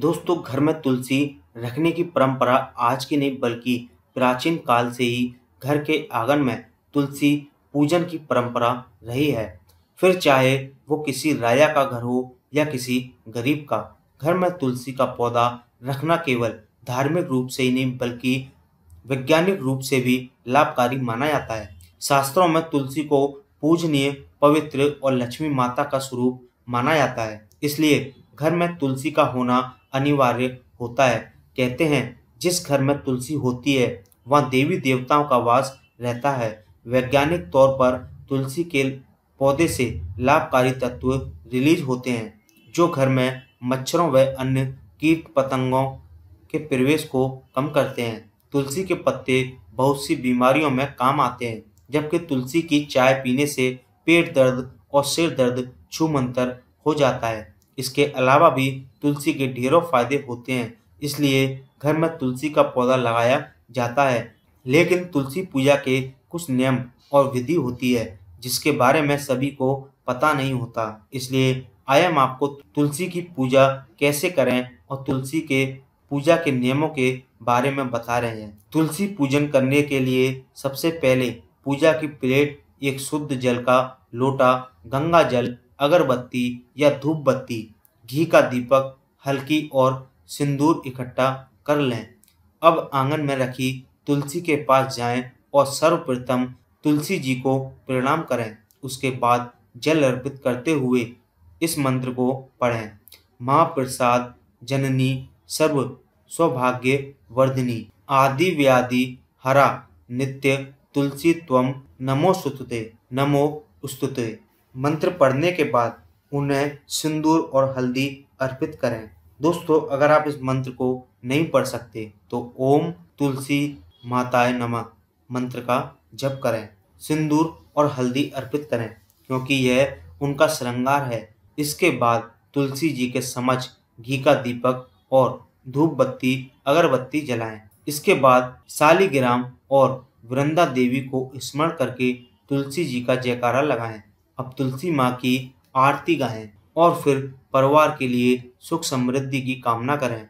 दोस्तों घर में तुलसी रखने की परंपरा आज की नहीं बल्कि प्राचीन काल से ही घर के आंगन में तुलसी पूजन की परंपरा रही है फिर चाहे वो किसी राजा का घर हो या किसी गरीब का घर में तुलसी का पौधा रखना केवल धार्मिक रूप से ही नहीं बल्कि वैज्ञानिक रूप से भी लाभकारी माना जाता है शास्त्रों में तुलसी को पूजनीय पवित्र और लक्ष्मी माता का स्वरूप माना जाता है इसलिए घर में तुलसी का होना अनिवार्य होता है कहते हैं जिस घर में तुलसी होती है वहाँ देवी देवताओं का वास रहता है वैज्ञानिक तौर पर तुलसी के पौधे से लाभकारी तत्व रिलीज होते हैं जो घर में मच्छरों व अन्य कीट पतंगों के प्रवेश को कम करते हैं तुलसी के पत्ते बहुत सी बीमारियों में काम आते हैं जबकि तुलसी की चाय पीने से पेट दर्द और सिर दर्द छूमंतर हो जाता है इसके अलावा भी तुलसी के ढेरों फायदे होते हैं इसलिए घर में तुलसी का पौधा लगाया जाता है लेकिन तुलसी पूजा के कुछ नियम और विधि होती है जिसके बारे में सभी को पता नहीं होता इसलिए आई एम आपको तुलसी की पूजा कैसे करें और तुलसी के पूजा के नियमों के बारे में बता रहे हैं तुलसी पूजन करने के लिए सबसे पहले पूजा की प्लेट एक शुद्ध जल का लोटा गंगा जल अगरबत्ती या धूप बत्ती घी का दीपक हल्की और सिंदूर इकट्ठा कर लें अब आंगन में रखी तुलसी के पास जाएं और सर्वप्रथम तुलसी जी को प्रणाम करें उसके बाद जल अर्पित करते हुए इस मंत्र को पढ़ें महाप्रसाद जननी सर्व सौभाग्य वर्धिनी आदि व्याधि हरा नित्य तुलसी त्वम नमो सुतते नमो स्तुते मंत्र पढ़ने के बाद उन्हें सिंदूर और हल्दी अर्पित करें दोस्तों अगर आप इस मंत्र को नहीं पढ़ सकते तो ओम तुलसी माताए नमः मंत्र का जप करें सिंदूर और हल्दी अर्पित करें क्योंकि यह उनका श्रृंगार है इसके बाद तुलसी जी के समझ घी का दीपक और धूप बत्ती अगरबत्ती जलाएं इसके बाद सालीग्राम और वृंदा देवी को स्मरण करके तुलसी जी का जयकारा लगाएं अब तुलसी माँ की आरती गाएं और फिर परिवार के लिए सुख समृद्धि की कामना करें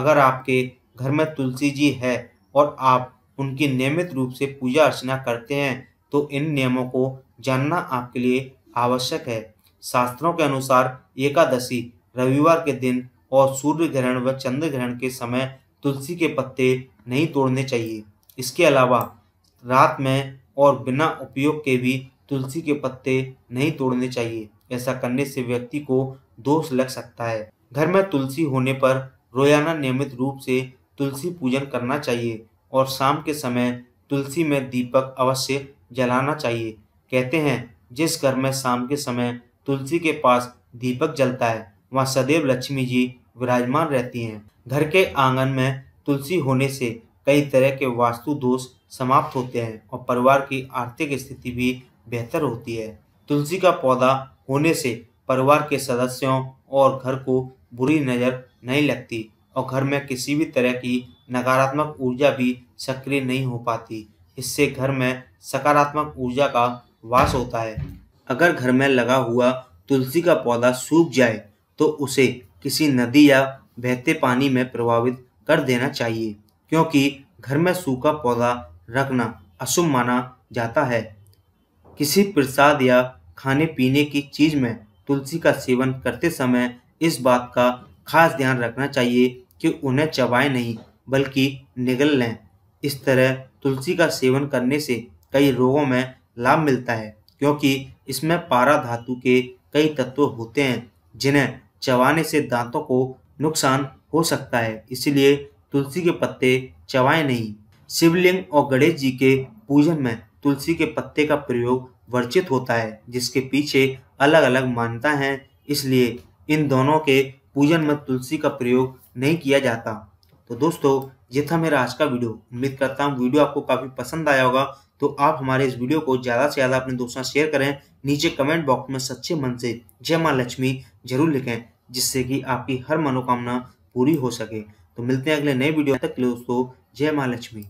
अगर आपके घर में तुलसी जी है और आप उनकी नियमित रूप से पूजा अर्चना करते हैं तो इन नियमों को जानना आपके लिए आवश्यक है शास्त्रों के अनुसार एकादशी रविवार के दिन और सूर्य ग्रहण व चंद्र ग्रहण के समय तुलसी के पत्ते नहीं तोड़ने चाहिए इसके अलावा रात में और बिना उपयोग के भी तुलसी के पत्ते नहीं तोड़ने चाहिए ऐसा करने से व्यक्ति को दोष लग सकता है घर में तुलसी होने पर रोजाना नियमित रूप से तुलसी पूजन करना चाहिए और शाम के समय तुलसी में दीपक अवश्य जलाना चाहिए कहते हैं जिस घर में शाम के समय तुलसी के पास दीपक जलता है वहाँ सदैव लक्ष्मी जी विराजमान रहती हैं घर के आंगन में तुलसी होने से कई तरह के वास्तु दोष समाप्त होते हैं और परिवार की आर्थिक स्थिति भी बेहतर होती है तुलसी का पौधा होने से परिवार के सदस्यों और घर को बुरी नज़र नहीं लगती और घर में किसी भी तरह की नकारात्मक ऊर्जा भी सक्रिय नहीं हो पाती इससे घर में सकारात्मक ऊर्जा का वास होता है अगर घर में लगा हुआ तुलसी का पौधा सूख जाए तो उसे किसी नदी या बहते पानी में प्रभावित कर देना चाहिए क्योंकि घर में सूखा पौधा रखना अशुभ माना जाता है किसी प्रसाद या खाने पीने की चीज में तुलसी का सेवन करते समय इस बात का खास ध्यान रखना चाहिए कि उन्हें चबाएं नहीं बल्कि निगल लें इस तरह तुलसी का सेवन करने से कई रोगों में लाभ मिलता है क्योंकि इसमें पारा धातु के कई तत्व होते हैं जिन्हें चबाने से दांतों को नुकसान हो सकता है इसलिए तुलसी के पत्ते चबाएं नहीं शिवलिंग और गणेश जी के पूजन में तुलसी के पत्ते का प्रयोग वर्जित होता है जिसके पीछे अलग अलग मान्यता है इसलिए इन दोनों के पूजन में तुलसी का प्रयोग नहीं किया जाता तो दोस्तों ये था मेरा आज का वीडियो उम्मीद करता हूँ वीडियो आपको काफ़ी पसंद आया होगा तो आप हमारे इस वीडियो को ज़्यादा से ज़्यादा अपने दोस्तों से शेयर करें नीचे कमेंट बॉक्स में सच्चे मन से जय माँ लक्ष्मी जरूर लिखें जिससे कि आपकी हर मनोकामना पूरी हो सके तो मिलते हैं अगले नए वीडियो तक के दोस्तों जय माँ लक्ष्मी